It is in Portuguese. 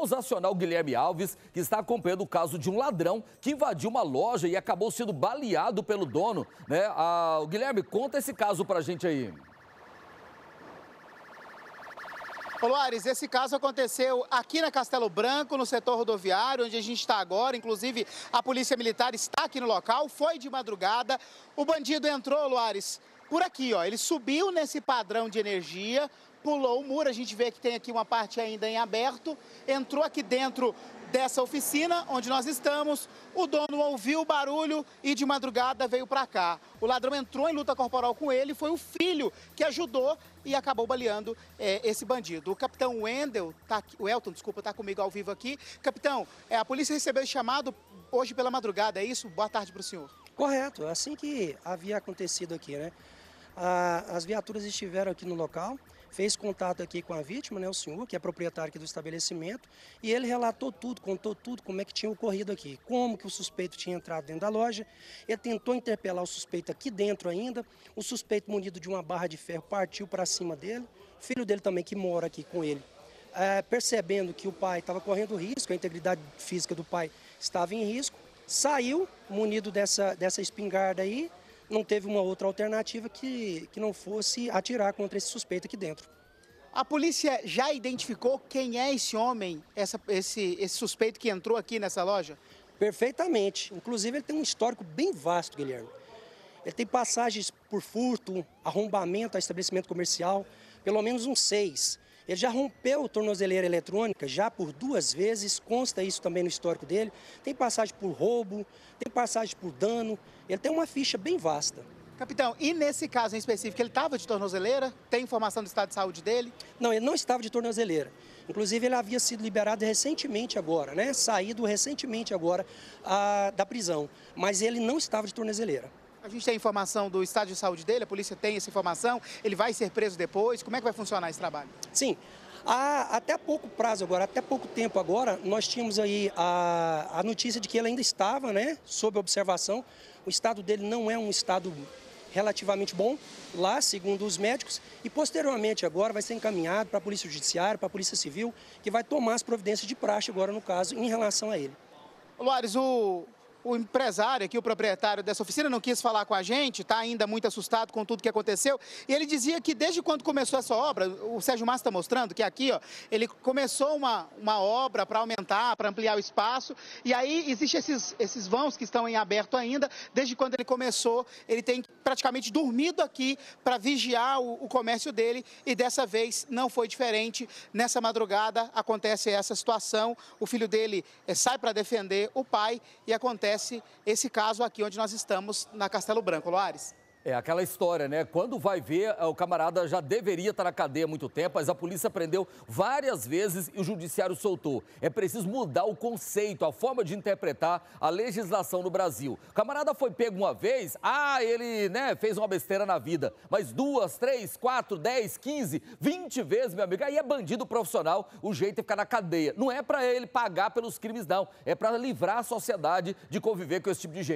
Vamos acionar o Guilherme Alves, que está acompanhando o caso de um ladrão que invadiu uma loja e acabou sendo baleado pelo dono. Né? Ah, Guilherme, conta esse caso para a gente aí. Luares, esse caso aconteceu aqui na Castelo Branco, no setor rodoviário, onde a gente está agora. Inclusive, a Polícia Militar está aqui no local. Foi de madrugada. O bandido entrou, Luares, por aqui, ó. Ele subiu nesse padrão de energia, pulou o muro. A gente vê que tem aqui uma parte ainda em aberto. Entrou aqui dentro dessa oficina onde nós estamos. O dono ouviu o barulho e de madrugada veio para cá. O ladrão entrou em luta corporal com ele, foi o filho que ajudou e acabou baleando é, esse bandido. O capitão Wendel, tá, o Elton, desculpa, está comigo ao vivo aqui. Capitão, é, a polícia recebeu esse chamado hoje pela madrugada, é isso? Boa tarde para o senhor. Correto, é assim que havia acontecido aqui, né? Ah, as viaturas estiveram aqui no local, fez contato aqui com a vítima, né, o senhor, que é proprietário aqui do estabelecimento, e ele relatou tudo, contou tudo, como é que tinha ocorrido aqui, como que o suspeito tinha entrado dentro da loja. Ele tentou interpelar o suspeito aqui dentro ainda, o suspeito munido de uma barra de ferro partiu para cima dele, o filho dele também que mora aqui com ele. É, percebendo que o pai estava correndo risco, a integridade física do pai estava em risco, saiu munido dessa, dessa espingarda aí, não teve uma outra alternativa que, que não fosse atirar contra esse suspeito aqui dentro. A polícia já identificou quem é esse homem, essa, esse, esse suspeito que entrou aqui nessa loja? Perfeitamente. Inclusive, ele tem um histórico bem vasto, Guilherme. Ele tem passagens por furto, arrombamento a estabelecimento comercial, pelo menos uns seis. Ele já rompeu tornozeleira eletrônica, já por duas vezes, consta isso também no histórico dele. Tem passagem por roubo, tem passagem por dano, ele tem uma ficha bem vasta. Capitão, e nesse caso em específico, ele estava de tornozeleira? Tem informação do estado de saúde dele? Não, ele não estava de tornozeleira. Inclusive, ele havia sido liberado recentemente agora, né? Saído recentemente agora a, ah, da prisão. Mas ele não estava de tornozeleira. A gente tem informação do estado de saúde dele, a polícia tem essa informação, ele vai ser preso depois. Como é que vai funcionar esse trabalho? Sim. até pouco prazo agora, até pouco tempo agora, nós tínhamos aí a, a notícia de que ele ainda estava né, sob observação. O estado dele não é um estado relativamente bom lá, segundo os médicos, e posteriormente agora vai ser encaminhado para a Polícia Judiciária, para a Polícia Civil, que vai tomar as providências de praxe agora no caso em relação a ele. Luares, o o empresário aqui, o proprietário dessa oficina, não quis falar com a gente, está ainda muito assustado com tudo que aconteceu. E ele dizia que desde quando começou essa obra, o Sérgio Massa está mostrando que aqui, ó, ele começou uma, uma obra para aumentar, para ampliar o espaço. E aí existem esses, esses vãos que estão em aberto ainda. Desde quando ele começou, ele tem praticamente dormido aqui para vigiar o, o comércio dele e dessa vez não foi diferente. Nessa madrugada acontece essa situação, o filho dele eh, sai para defender o pai e acontece esse caso aqui onde nós estamos na Castelo Branco, Loares. É aquela história, né? Quando vai ver, eh, o camarada já deveria estar na cadeia há muito tempo, mas a polícia prendeu várias vezes e o judiciário soltou. É preciso mudar o conceito, a forma de interpretar a legislação no Brasil. O camarada foi pego uma vez, ah, ele né, fez uma besteira na vida. Mas duas, três, quatro, dez, quinze, vinte vezes, meu amigo, aí é bandido profissional, o jeito é ficar na cadeia. Não é para ele pagar pelos crimes, não. É para livrar a sociedade de conviver com esse tipo de gente.